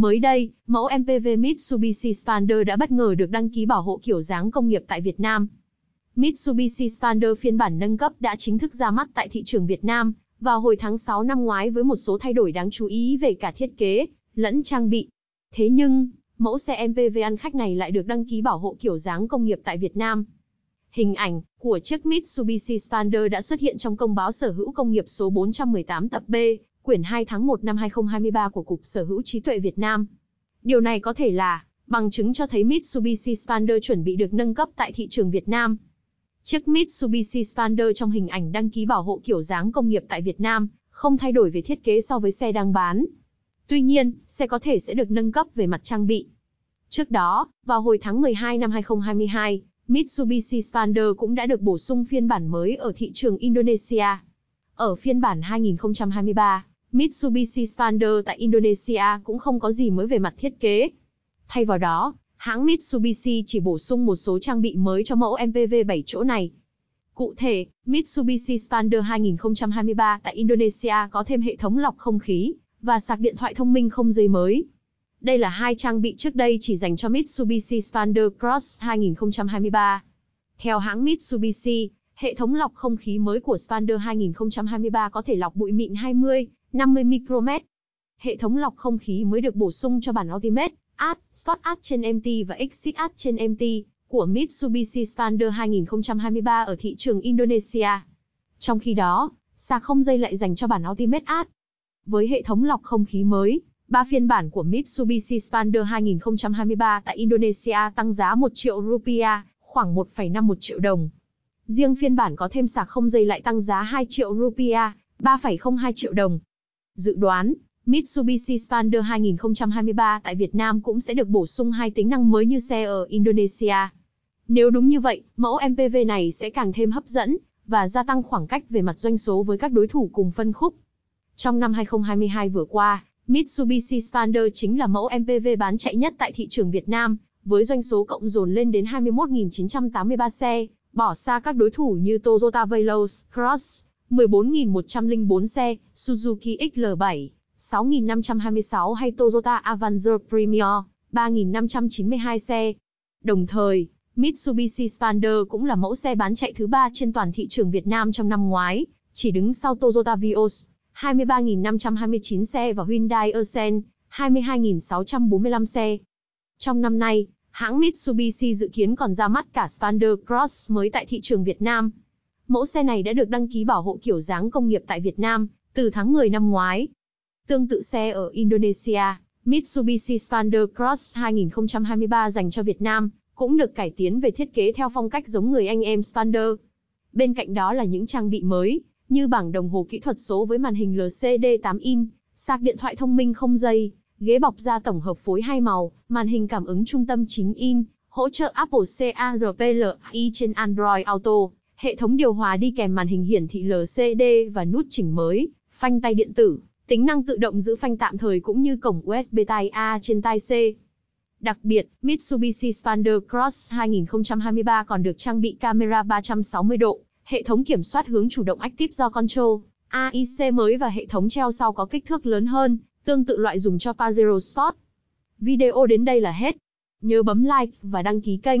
Mới đây, mẫu MPV Mitsubishi Spander đã bất ngờ được đăng ký bảo hộ kiểu dáng công nghiệp tại Việt Nam. Mitsubishi Spander phiên bản nâng cấp đã chính thức ra mắt tại thị trường Việt Nam vào hồi tháng 6 năm ngoái với một số thay đổi đáng chú ý về cả thiết kế lẫn trang bị. Thế nhưng, mẫu xe MPV ăn khách này lại được đăng ký bảo hộ kiểu dáng công nghiệp tại Việt Nam. Hình ảnh của chiếc Mitsubishi Spander đã xuất hiện trong công báo sở hữu công nghiệp số 418 tập B quyển 2 tháng 1 năm 2023 của Cục Sở hữu trí tuệ Việt Nam. Điều này có thể là bằng chứng cho thấy Mitsubishi Spander chuẩn bị được nâng cấp tại thị trường Việt Nam. Chiếc Mitsubishi Spander trong hình ảnh đăng ký bảo hộ kiểu dáng công nghiệp tại Việt Nam, không thay đổi về thiết kế so với xe đang bán. Tuy nhiên, xe có thể sẽ được nâng cấp về mặt trang bị. Trước đó, vào hồi tháng 12 năm 2022, Mitsubishi Spander cũng đã được bổ sung phiên bản mới ở thị trường Indonesia. Ở phiên bản 2023, Mitsubishi Spander tại Indonesia cũng không có gì mới về mặt thiết kế. Thay vào đó, hãng Mitsubishi chỉ bổ sung một số trang bị mới cho mẫu MPV 7 chỗ này. Cụ thể, Mitsubishi Spander 2023 tại Indonesia có thêm hệ thống lọc không khí và sạc điện thoại thông minh không dây mới. Đây là hai trang bị trước đây chỉ dành cho Mitsubishi Spander Cross 2023. Theo hãng Mitsubishi, hệ thống lọc không khí mới của Spander 2023 có thể lọc bụi mịn 20 50 micromet. Hệ thống lọc không khí mới được bổ sung cho bản Ultimate, Art, Sport Art trên MT và Exit Art trên MT của Mitsubishi Spander 2023 ở thị trường Indonesia. Trong khi đó, sạc không dây lại dành cho bản Ultimate Art. Với hệ thống lọc không khí mới, ba phiên bản của Mitsubishi Spander 2023 tại Indonesia tăng giá 1 triệu rupiah, khoảng 1,51 triệu đồng. Riêng phiên bản có thêm sạc không dây lại tăng giá 2 triệu rupiah, 3,02 triệu đồng. Dự đoán, Mitsubishi Spander 2023 tại Việt Nam cũng sẽ được bổ sung hai tính năng mới như xe ở Indonesia. Nếu đúng như vậy, mẫu MPV này sẽ càng thêm hấp dẫn và gia tăng khoảng cách về mặt doanh số với các đối thủ cùng phân khúc. Trong năm 2022 vừa qua, Mitsubishi Spander chính là mẫu MPV bán chạy nhất tại thị trường Việt Nam, với doanh số cộng dồn lên đến 21.983 xe, bỏ xa các đối thủ như Toyota Veloz, Cross, 14.104 xe, Suzuki XL7, 6.526 hay Toyota Avanza Premier, 3.592 xe. Đồng thời, Mitsubishi Spander cũng là mẫu xe bán chạy thứ ba trên toàn thị trường Việt Nam trong năm ngoái, chỉ đứng sau Toyota Vios, 23.529 xe và Hyundai Accent, 22.645 xe. Trong năm nay, hãng Mitsubishi dự kiến còn ra mắt cả Spander Cross mới tại thị trường Việt Nam, Mẫu xe này đã được đăng ký bảo hộ kiểu dáng công nghiệp tại Việt Nam từ tháng 10 năm ngoái. Tương tự xe ở Indonesia, Mitsubishi Spander Cross 2023 dành cho Việt Nam cũng được cải tiến về thiết kế theo phong cách giống người anh em Spander. Bên cạnh đó là những trang bị mới, như bảng đồng hồ kỹ thuật số với màn hình LCD 8 in, sạc điện thoại thông minh không dây, ghế bọc da tổng hợp phối hai màu, màn hình cảm ứng trung tâm 9 in, hỗ trợ Apple CarPlay trên Android Auto, hệ thống điều hòa đi kèm màn hình hiển thị LCD và nút chỉnh mới, phanh tay điện tử, tính năng tự động giữ phanh tạm thời cũng như cổng USB Type A trên tay C. Đặc biệt, Mitsubishi Spander Cross 2023 còn được trang bị camera 360 độ, hệ thống kiểm soát hướng chủ động Active do Control, AIC mới và hệ thống treo sau có kích thước lớn hơn, tương tự loại dùng cho Pajero Sport. Video đến đây là hết. Nhớ bấm like và đăng ký kênh